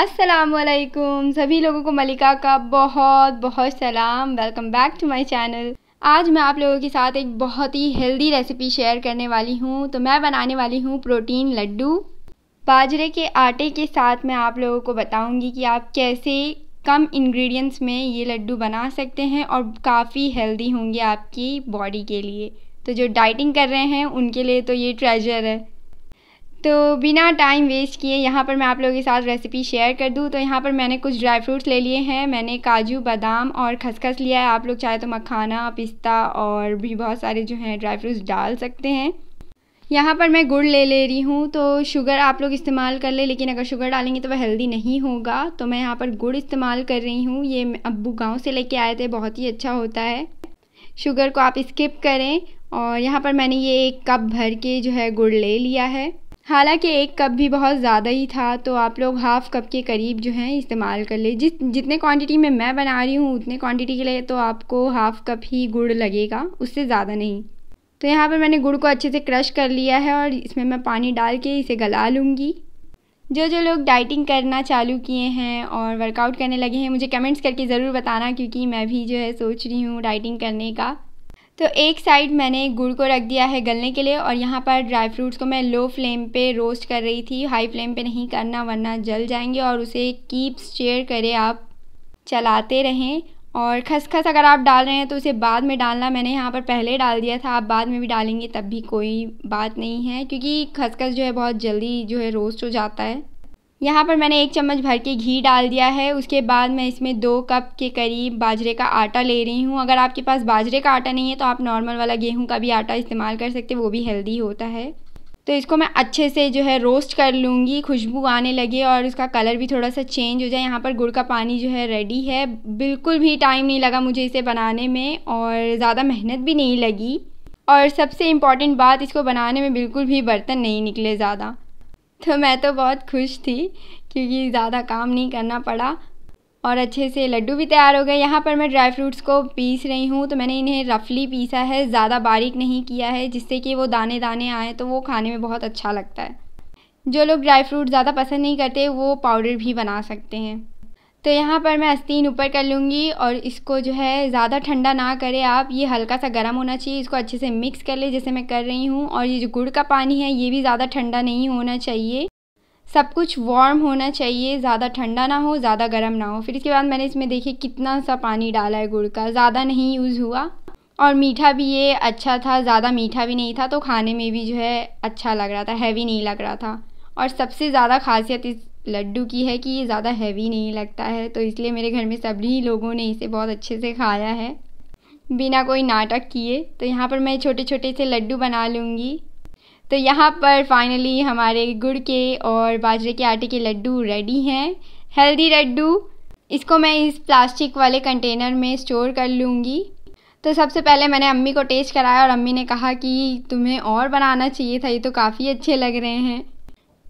असलकुम सभी लोगों को मलिका का बहुत बहुत सलाम welcome back to my channel आज मैं आप लोगों के साथ एक बहुत ही हेल्दी रेसिपी शेयर करने वाली हूँ तो मैं बनाने वाली हूँ प्रोटीन लड्डू बाजरे के आटे के साथ मैं आप लोगों को बताऊँगी कि आप कैसे कम इंग्रेडिएंट्स में ये लड्डू बना सकते हैं और काफ़ी हेल्दी होंगे आपकी बॉडी के लिए तो जो डाइटिंग कर रहे हैं उनके लिए तो ये ट्रेजर है तो बिना टाइम वेस्ट किए यहाँ पर मैं आप लोगों के साथ रेसिपी शेयर कर दूँ तो यहाँ पर मैंने कुछ ड्राई फ्रूट्स ले लिए हैं मैंने काजू बादाम और खसखस लिया है आप लोग चाहे तो मखाना पिस्ता और भी बहुत सारे जो हैं ड्राई फ्रूट्स डाल सकते हैं यहाँ पर मैं गुड़ ले ले रही हूँ तो शुगर आप लोग इस्तेमाल कर ले लेकिन अगर शुगर डालेंगे तो वह हेल्दी नहीं होगा तो मैं यहाँ पर गुड़ इस्तेमाल कर रही हूँ ये अब्बू गांव से लेके आए थे बहुत ही अच्छा होता है शुगर को आप स्किप करें और यहाँ पर मैंने ये एक कप भर के जो है गुड़ ले लिया है हालांकि एक कप भी बहुत ज़्यादा ही था तो आप लोग हाफ़ कप के करीब जो है इस्तेमाल कर ले जिस जितने क्वांटिटी में मैं बना रही हूँ उतने क्वांटिटी के लिए तो आपको हाफ़ कप ही गुड़ लगेगा उससे ज़्यादा नहीं तो यहाँ पर मैंने गुड़ को अच्छे से क्रश कर लिया है और इसमें मैं पानी डाल के इसे गला लूँगी जो जो लोग डाइटिंग करना चालू किए हैं और वर्कआउट करने लगे हैं मुझे कमेंट्स करके ज़रूर बताना क्योंकि मैं भी जो है सोच रही हूँ डाइटिंग करने का तो एक साइड मैंने गुड़ को रख दिया है गलने के लिए और यहाँ पर ड्राई फ्रूट्स को मैं लो फ्लेम पे रोस्ट कर रही थी हाई फ्लेम पे नहीं करना वरना जल जाएंगे और उसे कीप स्टेयर करें आप चलाते रहें और खसखस अगर आप डाल रहे हैं तो उसे बाद में डालना मैंने यहाँ पर पहले डाल दिया था आप बाद में भी डालेंगे तब भी कोई बात नहीं है क्योंकि खसखस जो है बहुत जल्दी जो है रोस्ट हो जाता है यहाँ पर मैंने एक चम्मच भर के घी डाल दिया है उसके बाद मैं इसमें दो कप के करीब बाजरे का आटा ले रही हूँ अगर आपके पास बाजरे का आटा नहीं है तो आप नॉर्मल वाला गेहूँ का भी आटा इस्तेमाल कर सकते वो भी हेल्दी होता है तो इसको मैं अच्छे से जो है रोस्ट कर लूँगी खुशबू आने लगे और उसका कलर भी थोड़ा सा चेंज हो जाए यहाँ पर गुड़ का पानी जो है रेडी है बिल्कुल भी टाइम नहीं लगा मुझे इसे बनाने में और ज़्यादा मेहनत भी नहीं लगी और सबसे इम्पॉर्टेंट बात इसको बनाने में बिल्कुल भी बर्तन नहीं निकले ज़्यादा तो मैं तो बहुत खुश थी क्योंकि ज़्यादा काम नहीं करना पड़ा और अच्छे से लड्डू भी तैयार हो गए यहाँ पर मैं ड्राई फ्रूट्स को पीस रही हूँ तो मैंने इन्हें रफली पीसा है ज़्यादा बारीक नहीं किया है जिससे कि वो दाने दाने आए तो वो खाने में बहुत अच्छा लगता है जो लोग ड्राई फ्रूट ज़्यादा पसंद नहीं करते वो पाउडर भी बना सकते हैं तो यहाँ पर मैं आस्तीन ऊपर कर लूँगी और इसको जो है ज़्यादा ठंडा ना करें आप ये हल्का सा गर्म होना चाहिए इसको अच्छे से मिक्स कर ले जैसे मैं कर रही हूँ और ये जो गुड़ का पानी है ये भी ज़्यादा ठंडा नहीं होना चाहिए सब कुछ वार्म होना चाहिए ज़्यादा ठंडा ना हो ज़्यादा गर्म ना हो फिर इसके बाद मैंने इसमें देखिए कितना सा पानी डाला है गुड़ का ज़्यादा नहीं यूज़ हुआ और मीठा भी ये अच्छा था ज़्यादा मीठा भी नहीं था तो खाने में भी जो है अच्छा लग रहा था हैवी नहीं लग रहा था और सबसे ज़्यादा खासियत इस लड्डू की है कि ये ज़्यादा हैवी नहीं लगता है तो इसलिए मेरे घर में सभी लोगों ने इसे बहुत अच्छे से खाया है बिना कोई नाटक किए तो यहाँ पर मैं छोटे छोटे से लड्डू बना लूँगी तो यहाँ पर फाइनली हमारे गुड़ के और बाजरे के आटे के लड्डू रेडी हैं हेल्दी लड्डू इसको मैं इस प्लास्टिक वाले कंटेनर में स्टोर कर लूँगी तो सबसे पहले मैंने अम्मी को टेस्ट कराया और अम्मी ने कहा कि तुम्हें और बनाना चाहिए था ये तो काफ़ी अच्छे लग रहे हैं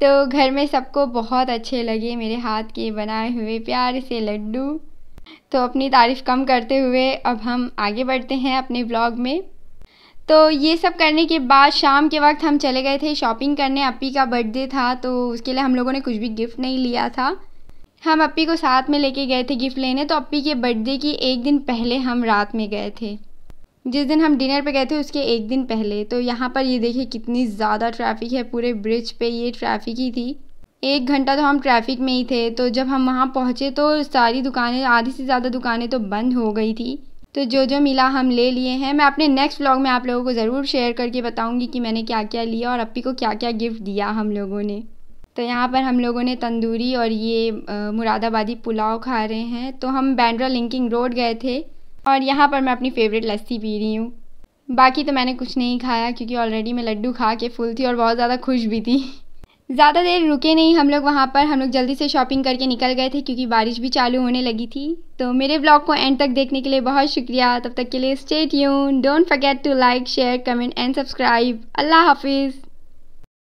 तो घर में सबको बहुत अच्छे लगे मेरे हाथ के बनाए हुए प्यार से लड्डू तो अपनी तारीफ़ कम करते हुए अब हम आगे बढ़ते हैं अपने ब्लॉग में तो ये सब करने के बाद शाम के वक्त हम चले गए थे शॉपिंग करने अपी का बर्थडे था तो उसके लिए हम लोगों ने कुछ भी गिफ्ट नहीं लिया था हम अपी को साथ में लेके गए थे गिफ्ट लेने तो अपी के बर्थडे की एक दिन पहले हम रात में गए थे जिस दिन हम डिनर पे गए थे उसके एक दिन पहले तो यहाँ पर ये देखिए कितनी ज़्यादा ट्रैफिक है पूरे ब्रिज पे ये ट्रैफिक ही थी एक घंटा तो हम ट्रैफिक में ही थे तो जब हम वहाँ पहुँचे तो सारी दुकानें आधी से ज़्यादा दुकानें तो बंद हो गई थी तो जो जो मिला हम ले लिए हैं मैं अपने नेक्स्ट व्लॉग में आप लोगों को ज़रूर शेयर करके बताऊँगी कि मैंने क्या क्या लिया और अप्पी को क्या क्या गिफ्ट दिया हम लोगों ने तो यहाँ पर हम लोगों ने तंदूरी और ये मुरादाबादी पुलाव खा रहे हैं तो हम बैंड्रा लिंकिंग रोड गए थे और यहाँ पर मैं अपनी फेवरेट लस्सी पी रही हूँ बाकी तो मैंने कुछ नहीं खाया क्योंकि ऑलरेडी मैं लड्डू खा के फुल थी और बहुत ज़्यादा खुश भी थी ज़्यादा देर रुके नहीं हम लोग वहाँ पर हम लोग जल्दी से शॉपिंग करके निकल गए थे क्योंकि बारिश भी चालू होने लगी थी तो मेरे ब्लॉग को एंड तक देखने के लिए बहुत शुक्रिया तब तक के लिए स्टेट यून don't forget to like share comment and subscribe अल्लाह हाफिज़